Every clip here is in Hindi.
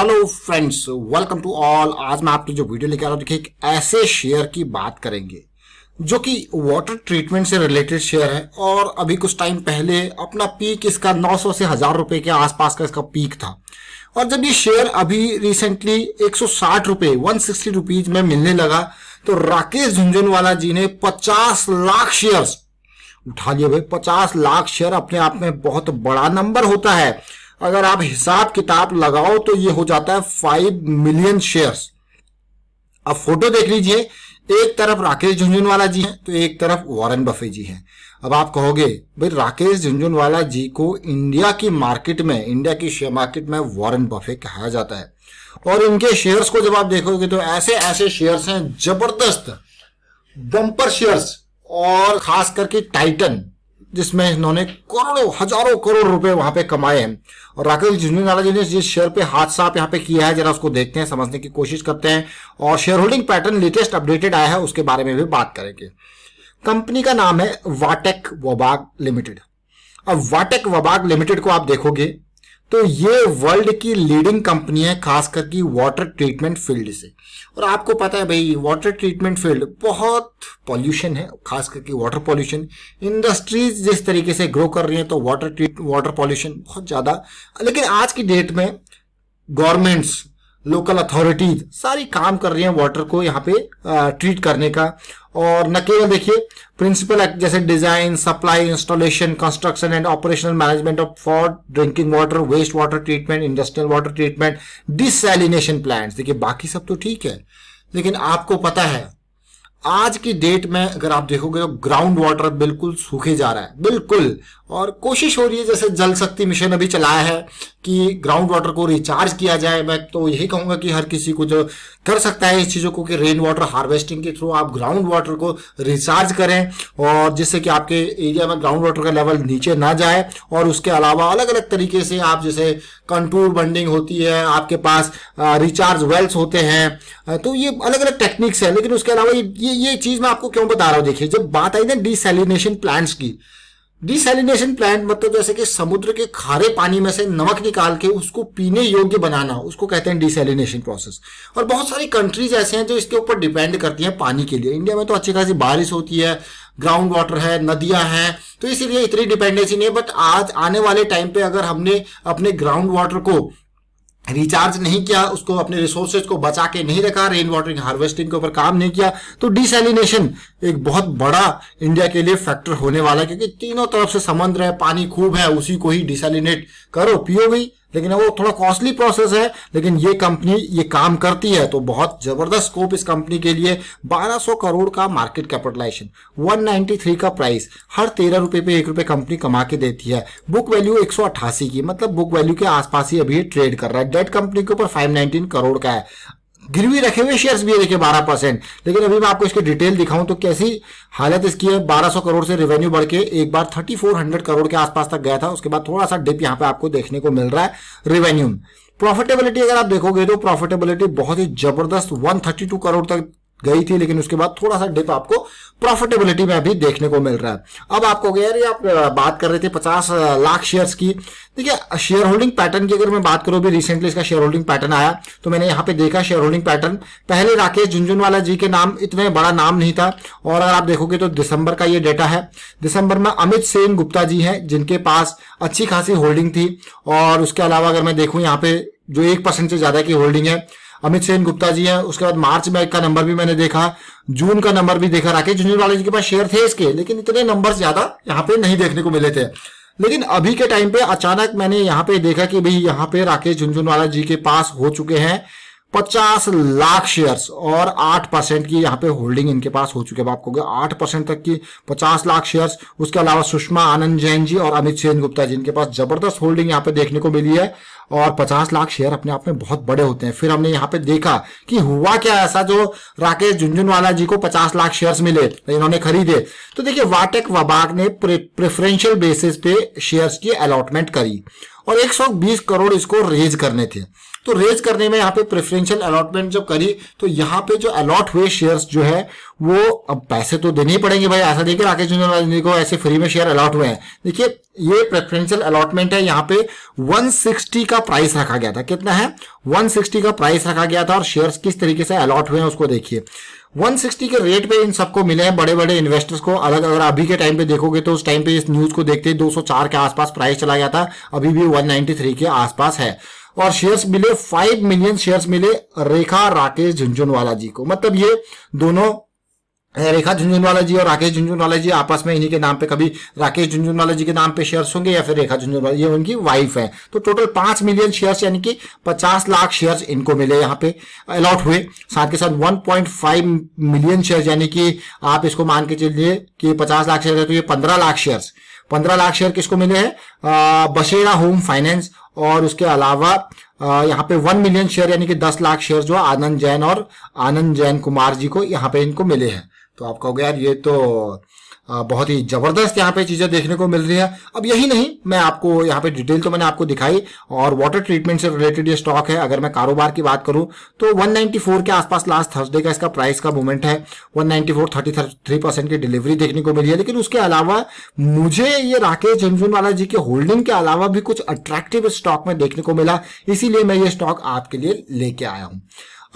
hello friends welcome to all आज मैं आपकी जो वीडियो लेकर आ रहा हूँ देखिए एक ऐसे शेयर की बात करेंगे जो कि वाटर ट्रीटमेंट से रिलेटेड शेयर है और अभी कुछ टाइम पहले अपना पीक इसका 900 से हजार रुपए के आसपास का इसका पीक था और जब ये शेयर अभी रिसेंटली 160 रुपए 160 रुपीज में मिलने लगा तो राकेश झुंझुनवाला जी ने पचास लाख शेयर उठा लिए भाई पचास लाख शेयर अपने आप में बहुत बड़ा नंबर होता है अगर आप हिसाब किताब लगाओ तो ये हो जाता है फाइव मिलियन शेयर्स अब फोटो देख लीजिए एक तरफ राकेश झुंझुनवाला जी हैं तो एक तरफ वॉरेन बफे जी हैं अब आप कहोगे भाई राकेश झुंझुनवाला जी को इंडिया की मार्केट में इंडिया की शेयर मार्केट में वॉरेन बफे कहा जाता है और इनके शेयर्स को जब आप देखोगे तो ऐसे ऐसे शेयर्स हैं जबरदस्त बम्पर शेयर्स और खास करके टाइटन जिसमें इन्होंने करोड़ों हजारों करोड़ रुपए वहां पे कमाए हैं और राकेश झुंझुनवाला जी ने जिस शेयर पे हाथ साफ यहाँ पे किया है जरा उसको देखते हैं समझने की कोशिश करते हैं और shareholding pattern latest updated आया है उसके बारे में भी बात करेंगे कंपनी का नाम है वाटेक वबाग लिमिटेड अब वाटेक वबाग लिमिटेड को आप देखोगे तो ये वर्ल्ड की लीडिंग कंपनी है खास करके वाटर ट्रीटमेंट फील्ड से और आपको पता है भाई वाटर ट्रीटमेंट फील्ड बहुत पॉल्यूशन है खास करके वाटर पॉल्यूशन इंडस्ट्रीज जिस तरीके से ग्रो कर रही हैं तो वाटर ट्रीट वाटर पॉल्यूशन बहुत ज़्यादा लेकिन आज की डेट में गवर्नमेंट्स लोकल अथॉरिटीज सारी काम कर रही हैं वाटर को यहाँ पे आ, ट्रीट करने का और न केवल देखिए प्रिंसिपल एक्ट जैसे design supply installation construction and operational management of for drinking water waste water treatment industrial water treatment desalination plants देखिए बाकी सब तो ठीक है लेकिन आपको पता है आज की डेट में अगर आप देखोगे तो ग्राउंड वाटर बिल्कुल सूखे जा रहा है बिल्कुल और कोशिश हो रही है जैसे जल शक्ति मिशन अभी चलाया है कि ग्राउंड वाटर को रिचार्ज किया जाए मैं तो यही कहूंगा कि हर किसी को जो कर सकता है इस चीज़ों को कि रेन वाटर हार्वेस्टिंग के थ्रू आप ग्राउंड वाटर को रिचार्ज करें और जिससे कि आपके एरिया में ग्राउंड वाटर का लेवल नीचे ना जाए और उसके अलावा अलग अलग तरीके से आप जैसे कंट्रोल बंडिंग होती है आपके पास रिचार्ज वेल्स होते हैं तो ये अलग अलग टेक्निक्स है लेकिन उसके अलावा ये ये चीज़ मैं आपको क्यों बता रहा हूँ देखिए जब बात आई ना डिसलिनेशन प्लांट्स की डिसलिनेशन प्लांट मतलब जैसे कि समुद्र के खारे पानी में से नमक निकाल के उसको पीने योग्य बनाना उसको कहते हैं डिसलिनेशन प्रोसेस और बहुत सारी कंट्रीज ऐसे हैं जो इसके ऊपर डिपेंड करती हैं पानी के लिए इंडिया में तो अच्छी खासी बारिश होती है ग्राउंड वाटर है नदियां हैं तो इसीलिए इतनी डिपेंडेंसी नहीं है बट आज आने वाले टाइम पे अगर हमने अपने ग्राउंड वाटर को रिचार्ज नहीं किया उसको अपने रिसोर्सेज को बचा के नहीं रखा रेन वाटर हार्वेस्टिंग के ऊपर काम नहीं किया तो डिसैलिनेशन एक बहुत बड़ा इंडिया के लिए फैक्टर होने वाला है क्योंकि तीनों तरफ से समुद्र है पानी खूब है उसी को ही डिसैलिनेट करो पियो भी लेकिन वो थोड़ा कॉस्टली प्रोसेस है लेकिन ये कंपनी ये काम करती है तो बहुत ज़बरदस्त स्कोप इस कंपनी के लिए 1200 करोड़ का मार्केट कैपिटलाइजेशन 193 का प्राइस हर तेरह रुपए पे एक रुपए कंपनी कमा के देती है बुक वैल्यू एक की मतलब बुक वैल्यू के आसपास ही अभी ट्रेड कर रहा है डेट कंपनी के ऊपर फाइव करोड़ का है गिरवी रखे हुए शेयर्स भी है देखिए बारह परसेंट लेकिन अभी मैं आपको इसकी डिटेल दिखाऊं तो कैसी हालत इसकी है 1200 करोड़ से रेवेन्यू बढ़ के एक बार 3400 करोड़ के आसपास तक गया था उसके बाद थोड़ा सा डिप यहाँ पे आपको देखने को मिल रहा है रेवेन्यू प्रॉफिटेबिलिटी अगर आप देखोगे तो प्रॉफिटेबिलिटी बहुत ही जबरदस्त 132 करोड़ तक गई थी लेकिन उसके बाद थोड़ा सा डिप आपको प्रॉफिटेबिलिटी में अभी देखने को मिल रहा है अब आपको यार ये आप बात कर रहे थे पचास लाख शेयर्स की देखिए शेयर होल्डिंग पैटर्न की अगर मैं बात करूँ अभी रिसेंटली इसका शेयर होल्डिंग पैटर्न आया तो मैंने यहाँ पे देखा शेयर होल्डिंग पैटर्न पहले राकेश झुंझुनवाला जी के नाम इतने बड़ा नाम नहीं था और अगर आप देखोगे तो दिसंबर का ये डेटा है दिसंबर में अमित सेन गुप्ता जी हैं जिनके पास अच्छी खासी होल्डिंग थी और उसके अलावा अगर मैं देखू यहाँ पे जो एक परसेंट से ज़्यादा की होल्डिंग है अमित सेन गुप्ता जी है उसके बाद मार्च में का नंबर भी मैंने देखा जून का नंबर भी देखा राकेश झुंझुनवाला जी के पास शेयर थे इसके लेकिन इतने नंबर ज्यादा यहाँ पे नहीं देखने को मिले थे लेकिन अभी के टाइम पे अचानक मैंने यहाँ पे देखा कि भाई यहाँ पे राकेश झुंझुनवाला जी के पास हो चुके हैं पचास लाख शेयर्स और आठ परसेंट की यहाँ पे होल्डिंग इनके पास हो चुके आपको आठ परसेंट तक की पचास लाख शेयर्स उसके अलावा सुषमा आनंद जैन जी और अमित सेन गुप्ता जी इनके पास जबरदस्त होल्डिंग यहाँ पे देखने को मिली है और 50 लाख शेयर अपने आप में बहुत बड़े होते हैं फिर हमने यहाँ पे देखा कि हुआ क्या ऐसा जो राकेश झुंझुनवाला जी को 50 लाख शेयर्स मिले इन्होंने खरीदे तो देखिए वाटेक वबाग ने प्रेफरेंशियल बेसिस पे शेयर्स की अलॉटमेंट करी और 120 करोड़ इसको रेज करने थे तो रेज करने में यहाँ पे प्रेफरेंशियल अलॉटमेंट जब करी तो यहाँ पे जो अलॉट हुए शेयर्स जो है वो अब पैसे तो देने ही पड़ेंगे भाई ऐसा देखिए राकेश झुंझुनवाला को ऐसे फ्री में शेयर अलॉट हुए हैं देखिए ये प्रेफरेंशियल अलॉटमेंट है यहाँ पे 160 का का प्राइस रखा गया था कितना है 160 का प्राइस रखा गया था और शेयर्स किस तरीके से अलॉट हुए हैं उसको देखिए 160 के रेट पे इन सबको मिले हैं बड़े बड़े इन्वेस्टर्स को अलग अगर अभी के टाइम पे देखोगे तो उस टाइम पे इस न्यूज को देखते दो सौ के आसपास प्राइस चला गया था अभी भी वन के आसपास है और शेयर्स मिले फाइव मिलियन शेयर्स मिले रेखा राकेश झुंझुनवाला जी को मतलब ये दोनों रेखा झुंझुनवाला जी और राकेश झुंझुनवाला जी आपस में इन्हीं के नाम पे कभी राकेश झुंझुनवाला जी के नाम पे शेयर्स होंगे या फिर रेखा झुंझुनवाला ये उनकी वाइफ है तो टोटल पांच मिलियन शेयर्स यानी कि पचास लाख शेयर्स इनको मिले यहाँ पे अलॉट हुए साथ के साथ 1.5 मिलियन शेयर्स यानी कि आप इसको मान के चलिए कि पचास लाख शेयर है तो ये पंद्रह लाख शेयर्स पंद्रह लाख शेयर किसको मिले हैं बशेरा होम फाइनेंस और उसके अलावा यहाँ पे वन मिलियन शेयर यानी कि दस लाख शेयर जो आनंद जैन और आनंद जैन कुमार जी को यहाँ पे इनको मिले हैं तो आप कहोगे यार ये तो बहुत ही ज़बरदस्त यहाँ पे चीज़ें देखने को मिल रही है अब यही नहीं मैं आपको यहाँ पे डिटेल तो मैंने आपको दिखाई और वाटर ट्रीटमेंट से रिलेटेड ये स्टॉक है अगर मैं कारोबार की बात करूं तो 194 के आसपास लास्ट थर्सडे का इसका प्राइस का मूवमेंट है 194 33 परसेंट की डिलीवरी देखने को मिली है लेकिन उसके अलावा मुझे ये राकेश झुंझुनवाला जी के होल्डिंग के अलावा भी कुछ अट्रैक्टिव स्टॉक में देखने को मिला इसीलिए मैं ये स्टॉक आपके लिए लेके आया हूँ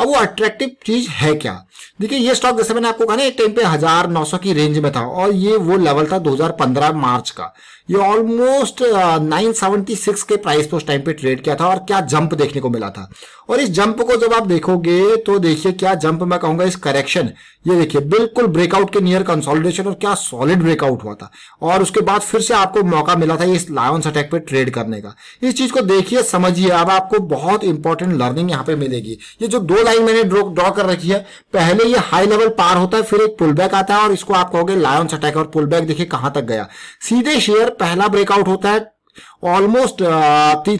अब वो अट्रैक्टिव चीज है क्या देखिए ये स्टॉक जैसे मैंने आपको कहा ना एक टाइम पे हजार नौ सौ की रेंज में था और ये वो लेवल था 2015 मार्च का ये ऑलमोस्ट 976 के प्राइस पे उस टाइम पे ट्रेड किया था और क्या जंप देखने को मिला था और इस जंप को जब आप देखोगे तो देखिए क्या जंप मैं कहूंगा इस करेक्शन ये देखिए बिल्कुल ब्रेकआउट के नियर कंसोलिडेशन और क्या सॉलिड ब्रेकआउट हुआ था और उसके बाद फिर से आपको मौका मिला था इस लायंस अटैक पे ट्रेड करने का इस चीज को देखिए समझिए अब आपको बहुत इंपॉर्टेंट लर्निंग यहाँ पे मिलेगी ये जो दो लाइन मैंने ड्रॉ कर रखी है पहले ये हाई लेवल पार होता है फिर एक पुल बैक आता है और इसको आप कहोगे लायंस अटैक और पुल बैक देखिए कहां तक गया सीधे शेयर पहला ब्रेकआउट होता है ऑलमोस्ट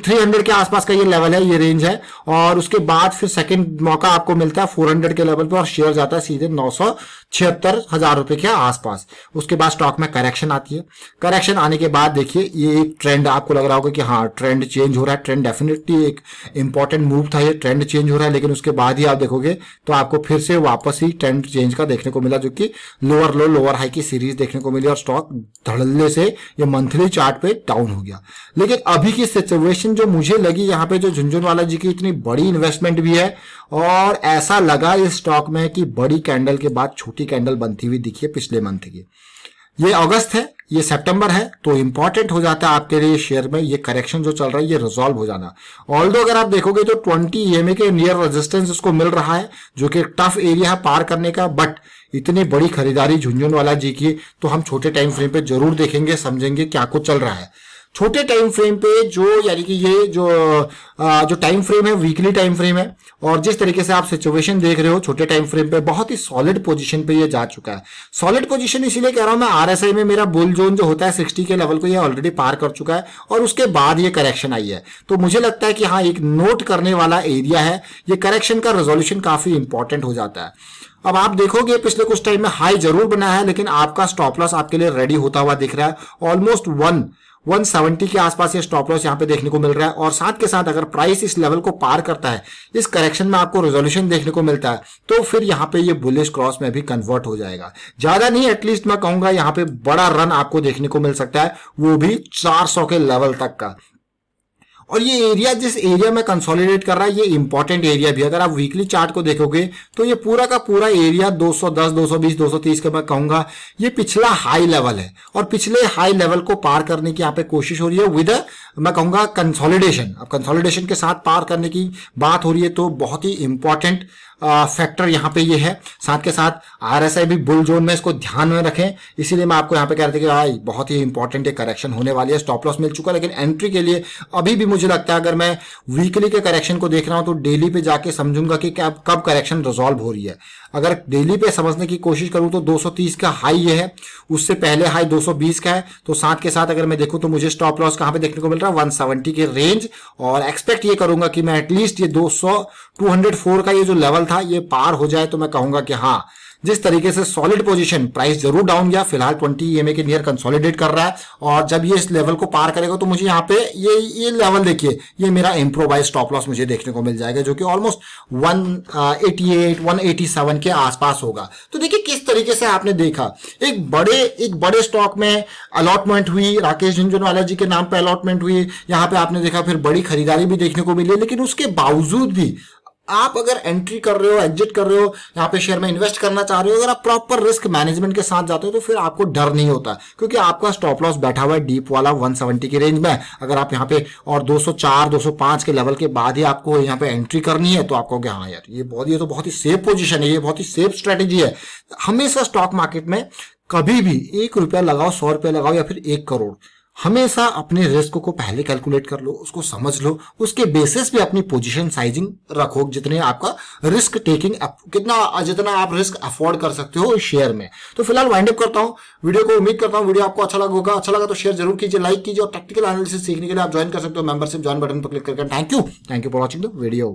थ्री हंड्रेड के आसपास का ये लेवल है ये रेंज है और उसके बाद फिर सेकंड मौका आपको मिलता है फोर हंड्रेड के लेवल पर और शेयर जाता है सीधे नौ सौ छिहत्तर हजार रुपए के आसपास उसके बाद स्टॉक में करेक्शन आती है करेक्शन आने के बाद देखिए ये एक ट्रेंड आपको लग रहा होगा कि हाँ ट्रेंड चेंज हो रहा है ट्रेंड डेफिनेटली एक इंपॉर्टेंट मूव था ये ट्रेंड चेंज हो रहा है लेकिन उसके बाद ही आप देखोगे तो आपको फिर से वापस ही ट्रेंड चेंज का देखने को मिला जो कि लोअर लो लोअर हाई की सीरीज देखने को मिली और स्टॉक धड़ल्ले से ये मंथली चार्ट पे डाउन हो गया लेकिन अभी की सिचुएशन जो मुझे लगी यहाँ पे जो झुंझुनवाला जी की इतनी बड़ी इन्वेस्टमेंट भी है और ऐसा लगा इस स्टॉक में कि बड़ी कैंडल के बाद छोटी कैंडल बनती हुई दिखी है पिछले मंथ की ये अगस्त है ये सितंबर है तो इंपॉर्टेंट हो जाता है आपके लिए शेयर में ये करेक्शन जो चल रहा है ये रिजॉल्व हो जाना ऑल अगर आप देखोगे तो 20 ई के नियर रेजिस्टेंस इसको मिल रहा है जो कि टफ एरिया है पार करने का बट इतनी बड़ी खरीदारी झुंझुनवाला जी की तो हम छोटे टाइम फ्रेम पे जरूर देखेंगे समझेंगे क्या कुछ चल रहा है छोटे टाइम फ्रेम पे जो यानी कि ये जो आ, जो टाइम फ्रेम है वीकली टाइम फ्रेम है और जिस तरीके से आप सिचुएशन देख रहे हो छोटे टाइम फ्रेम पे बहुत ही सॉलिड पोजीशन पे ये जा चुका है सॉलिड पोजीशन इसीलिए कह रहा हूं मैं आरएसआई में मेरा बुल जोन जो होता है 60 के लेवल को ये ऑलरेडी पार कर चुका है और उसके बाद ये करेक्शन आई है तो मुझे लगता है कि हाँ एक नोट करने वाला एरिया है ये करेक्शन का रेजोल्यूशन काफी इंपॉर्टेंट हो जाता है अब आप देखोगे पिछले कुछ टाइम में हाई जरूर बना है लेकिन आपका स्टॉप लॉस आपके लिए रेडी होता हुआ दिख रहा है ऑलमोस्ट वन 170 के आसपास ये स्टॉप लॉस यहाँ पे देखने को मिल रहा है और साथ के साथ अगर प्राइस इस लेवल को पार करता है इस करेक्शन में आपको रेजोल्यूशन देखने को मिलता है तो फिर यहाँ पे ये बुलिश क्रॉस में भी कन्वर्ट हो जाएगा ज्यादा नहीं एटलीस्ट मैं कहूंगा यहाँ पे बड़ा रन आपको देखने को मिल सकता है वो भी चार के लेवल तक का और ये एरिया जिस एरिया में कंसोलिडेट कर रहा है ये इंपॉर्टेंट एरिया भी अगर आप वीकली चार्ट को देखोगे तो ये पूरा का पूरा एरिया 210, 220, 230 का मैं कहूंगा ये पिछला हाई लेवल है और पिछले हाई लेवल को पार करने की यहाँ पे कोशिश हो रही है विद मैं कहूंगा कंसोलिडेशन अब कंसोलिडेशन के साथ पार करने की बात हो रही है तो बहुत ही इंपॉर्टेंट फैक्टर यहाँ पे ये है साथ के साथ आरएसआई भी बुल जोन में इसको ध्यान में रखें इसीलिए मैं आपको यहाँ पे कह रहा था कि भाई बहुत ही इंपॉर्टेंट ये करेक्शन होने वाली है स्टॉप लॉस मिल चुका लेकिन एंट्री के लिए अभी भी मुझे लगता है अगर मैं वीकली के करेक्शन को देख रहा हूँ तो डेली पे जाके समझूंगा कि क्या कब करेक्शन रिजॉल्व हो रही है अगर डेली पे समझने की कोशिश करूँ तो दो का हाई ये है उससे पहले हाई दो का है तो साथ के साथ अगर मैं देखूँ तो मुझे स्टॉप लॉस कहाँ पे देखने को मिल रहा है वन के रेंज और एक्सपेक्ट ये करूंगा कि मैं एटलीस्ट ये दो सौ का ये जो लेवल था था ये पार हो जाए तो मैं कहूंगा कि हाँ जिस तरीके से सॉलिड पोजीशन प्राइस जरूर डाउन गया फिलहाल 20 ईएमए के नियर कंसोलिडेट कर रहा है और जब ये इस लेवल को पार करेगा तो मुझे यहाँ पे ये ये लेवल देखिए ये मेरा इम्प्रोवाइज स्टॉप लॉस मुझे देखने को मिल जाएगा जो कि ऑलमोस्ट 188 187 के आसपास होगा तो देखिए किस तरीके से आपने देखा एक बड़े एक बड़े स्टॉक में अलॉटमेंट हुई राकेश झुंझुनवाला जी के नाम पर अलॉटमेंट हुई यहाँ पे आपने देखा फिर बड़ी खरीदारी भी देखने को मिली लेकिन उसके बावजूद भी आप अगर एंट्री कर रहे हो एग्जिट कर रहे हो यहाँ पे शेयर में इन्वेस्ट करना चाह रहे हो अगर आप प्रॉपर रिस्क मैनेजमेंट के साथ जाते हो तो फिर आपको डर नहीं होता क्योंकि आपका स्टॉप लॉस बैठा हुआ है डीप वाला 170 की रेंज में अगर आप यहाँ पे और 204 205 के लेवल के बाद ही आपको यहाँ पे एंट्री करनी है तो आपको कहोगे हाँ यार ये बहुत ये तो बहुत ही सेफ पोजिशन है ये बहुत ही सेफ स्ट्रेटेजी है हमेशा स्टॉक मार्केट में कभी भी एक रुपया लगाओ सौ रुपया लगाओ या फिर एक करोड़ हमेशा अपने रिस्क को पहले कैलकुलेट कर लो उसको समझ लो उसके बेसिस पे अपनी पोजीशन साइजिंग रखो जितने आपका रिस्क टेकिंग कितना जितना आप रिस्क अफोर्ड कर सकते हो शेयर में तो फिलहाल वाइंड अप करता हूँ वीडियो को उम्मीद करता हूँ वीडियो आपको अच्छा लगा होगा अच्छा लगा तो शेयर जरूर कीजिए लाइक कीजिए और टेक्निकल एनालिसिस सीखने के लिए आप ज्वाइन कर सकते हो मेंबरशिप ज्वाइन बटन पर क्लिक करके thank you thank you for watching the video